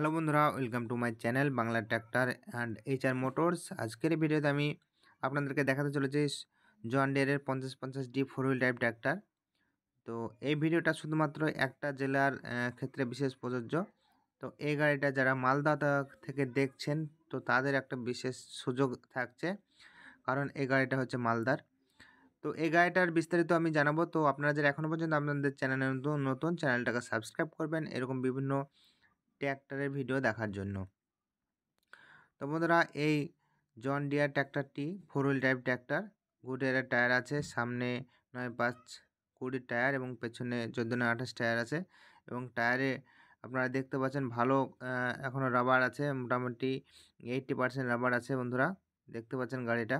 hello বন্ধুরা welcome to my channel Bangla tractor and H R motors আজকের ভিডিওতে আমি আপনাদেরকে দেখাতে চলেছি জন ডিয়ারের পঞ্চাশ পঞ্চাশ D four wheel type tractor তো এই ভিডিওটা শুধুমাত্র একটা জেলার ক্ষেত্রে বিশেষ প্রযোজ্য তো এই গাড়িটা যারা মালদা থেকে দেখছেন তো তাদের একটা বিশেষ সুযোগ থাকছে কারণ এই গাড়িটা হচ্ছে মালদার তো এই গাড়িটার বিস্তারিত আমি জানাবো তো আপনারা যারা এখনও পর্যন্ত আপনাদের চ্যানেলে নতুন নতুন চ্যানেলটাকে সাবস্ক্রাইব করবেন এরকম বিভিন্ন ট্র্যাক্টরের ভিডিও দেখার জন্য তো বন্ধুরা এই জন ডিয়ার ট্র্যাক্টরটি ফোর হুইল টাইপ ট্র্যাক্টর এর টায়ার আছে সামনে নয় পাঁচ কুড়ি টায়ার এবং পেছনে চোদ্দো নয় আঠাশ টায়ার আছে এবং টায়ারে আপনারা দেখতে পাচ্ছেন ভালো এখনও রাবার আছে মোটামুটি এইটটি পার্সেন্ট রাবার আছে বন্ধুরা দেখতে পাচ্ছেন গাড়িটা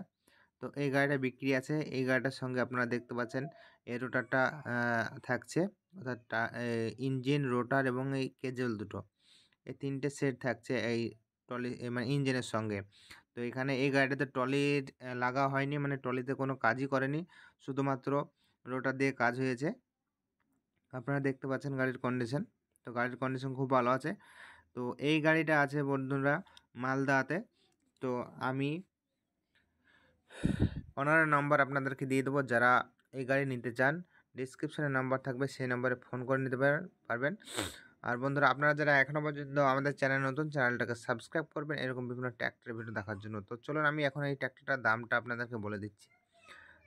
তো এই গাড়িটা বিক্রি আছে এই গাড়িটার সঙ্গে আপনারা দেখতে পাচ্ছেন এই রোটারটা থাকছে অর্থাৎ ইঞ্জিন রোটার এবং এই কেজল দুটো এই তিনটে সেট থাকছে এই ট্রলি মানে ইঞ্জিনের সঙ্গে তো এখানে এই গাড়িটাতে ট্রলি লাগা হয়নি মানে ট্রলিতে কোনো কাজই করেনি শুধুমাত্র রোটার দিয়ে কাজ হয়েছে আপনারা দেখতে পাচ্ছেন গাড়ির কন্ডিশন তো গাড়ির কন্ডিশন খুব ভালো আছে তো এই গাড়িটা আছে বন্ধুরা মালদাতে তো আমি ওনার নম্বর আপনাদেরকে দিয়ে দেবো যারা এই গাড়ি নিতে চান ডিসক্রিপশানে নাম্বার থাকবে সেই নাম্বারে ফোন করে নিতে পারবেন আর বন্ধুরা আপনারা যারা এখনও পর্যন্ত আমাদের চ্যানেল নতুন চ্যানেলটাকে সাবস্ক্রাইব করবেন এরকম বিভিন্ন ট্র্যাক্টরের ভিডিও দেখার জন্য তো চলুন আমি এখন এই ট্র্যাক্টরটার দামটা আপনাদেরকে বলে দিচ্ছি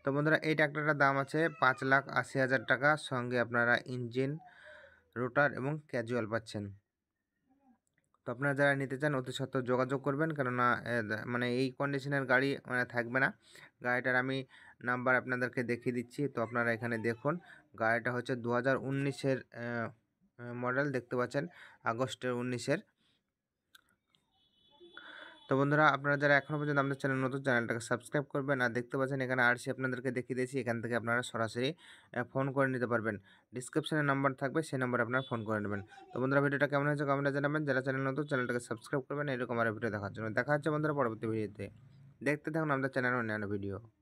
তো বন্ধুরা এই ট্র্যাক্টরটার দাম আছে পাঁচ লাখ আশি হাজার টাকা সঙ্গে আপনারা ইঞ্জিন রোটার এবং ক্যাজুয়াল পাচ্ছেন তো আপনারা যারা নিতে চান অতি সত্ত্বেও যোগাযোগ করবেন কেননা মানে এই কন্ডিশনের গাড়ি মানে থাকবে না গাড়িটার আমি নাম্বার আপনাদেরকে দেখিয়ে দিচ্ছি তো আপনারা এখানে দেখুন গাড়িটা হচ্ছে দু হাজার উনিশের মডেল দেখতে পাচ্ছেন আগস্টের উনিশের তো বন্ধুরা আপনারা যারা এখনও পর্যন্ত আমাদের চ্যানেল নতুন চ্যানেলটাকে সাবস্ক্রাইব করবেন আর দেখতে পাচ্ছেন এখানে আর সি আপনাদেরকে দেখিয়ে দিয়েছি এখান থেকে আপনারা সরাসরি ফোন করে নিতে পারবেন ডিসক্রিপশানে নাম্বার থাকবে সেই নাম্বারে আপনারা ফোন করে নেবেন তো বন্ধুরা ভিডিওটা কেমন হয়েছে কমেন্টে জানাবেন যারা চ্যানেল নতুন চ্যানেলটাকে সাবস্ক্রাইব করবেন এরকম আর ভিডিও দেখার জন্য দেখা হচ্ছে বন্ধুরা পরবর্তী ভিডিওতে দেখতে থাকুন আমাদের চ্যানেলের অন্যান্য ভিডিও